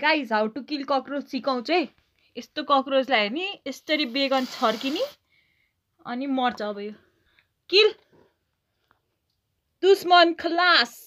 guys how to kill cockroach सिकाउँछु है यस्तो कक्रोचलाई हेर्ने यसरी बेगन छर्किने अनि मर्छ अब यो किल दुश्मन खलास